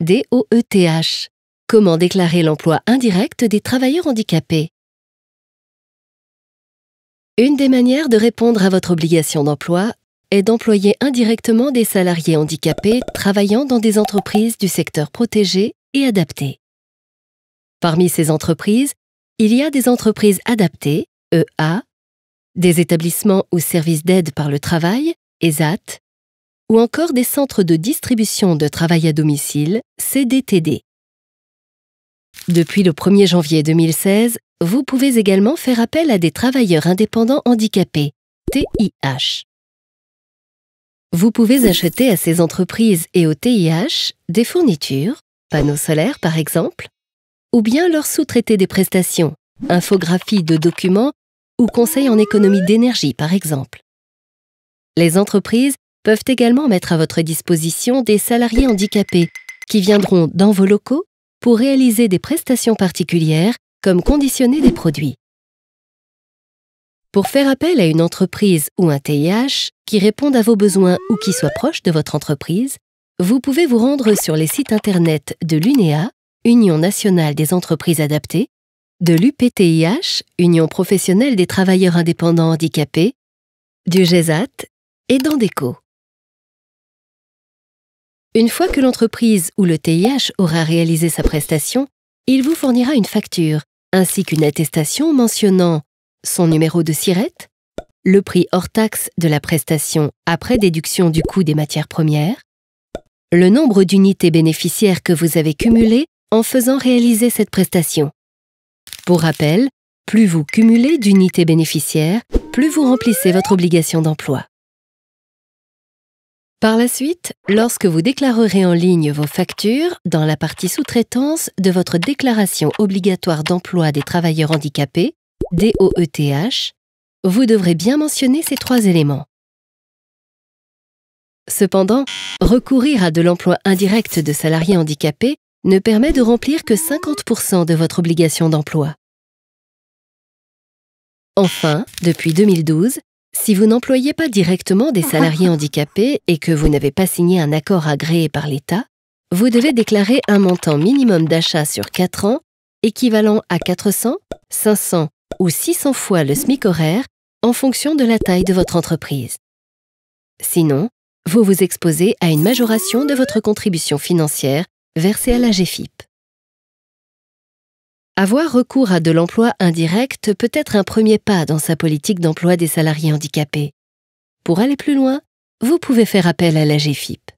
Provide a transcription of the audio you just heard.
DOETH. Comment déclarer l'emploi indirect des travailleurs handicapés Une des manières de répondre à votre obligation d'emploi est d'employer indirectement des salariés handicapés travaillant dans des entreprises du secteur protégé et adapté. Parmi ces entreprises, il y a des entreprises adaptées, EA, des établissements ou services d'aide par le travail, ESAT, ou encore des centres de distribution de travail à domicile, CDTD. Depuis le 1er janvier 2016, vous pouvez également faire appel à des travailleurs indépendants handicapés, TIH. Vous pouvez acheter à ces entreprises et au TIH des fournitures, panneaux solaires par exemple, ou bien leur sous-traiter des prestations, infographies de documents ou conseils en économie d'énergie par exemple. Les entreprises peuvent également mettre à votre disposition des salariés handicapés qui viendront dans vos locaux pour réaliser des prestations particulières comme conditionner des produits. Pour faire appel à une entreprise ou un TIH qui répondent à vos besoins ou qui soit proche de votre entreprise, vous pouvez vous rendre sur les sites internet de l'UNEA, Union nationale des entreprises adaptées, de l'UPTIH, Union professionnelle des travailleurs indépendants handicapés, du GESAT et d'Andeco. Une fois que l'entreprise ou le TIH aura réalisé sa prestation, il vous fournira une facture ainsi qu'une attestation mentionnant son numéro de sirette, le prix hors taxe de la prestation après déduction du coût des matières premières, le nombre d'unités bénéficiaires que vous avez cumulées en faisant réaliser cette prestation. Pour rappel, plus vous cumulez d'unités bénéficiaires, plus vous remplissez votre obligation d'emploi. Par la suite, lorsque vous déclarerez en ligne vos factures, dans la partie sous-traitance de votre déclaration obligatoire d'emploi des travailleurs handicapés, DOETH, vous devrez bien mentionner ces trois éléments. Cependant, recourir à de l'emploi indirect de salariés handicapés ne permet de remplir que 50% de votre obligation d'emploi. Enfin, depuis 2012, si vous n'employez pas directement des salariés handicapés et que vous n'avez pas signé un accord agréé par l'État, vous devez déclarer un montant minimum d'achat sur 4 ans équivalent à 400, 500 ou 600 fois le SMIC horaire en fonction de la taille de votre entreprise. Sinon, vous vous exposez à une majoration de votre contribution financière versée à la GFIP. Avoir recours à de l'emploi indirect peut être un premier pas dans sa politique d'emploi des salariés handicapés. Pour aller plus loin, vous pouvez faire appel à la GFIP.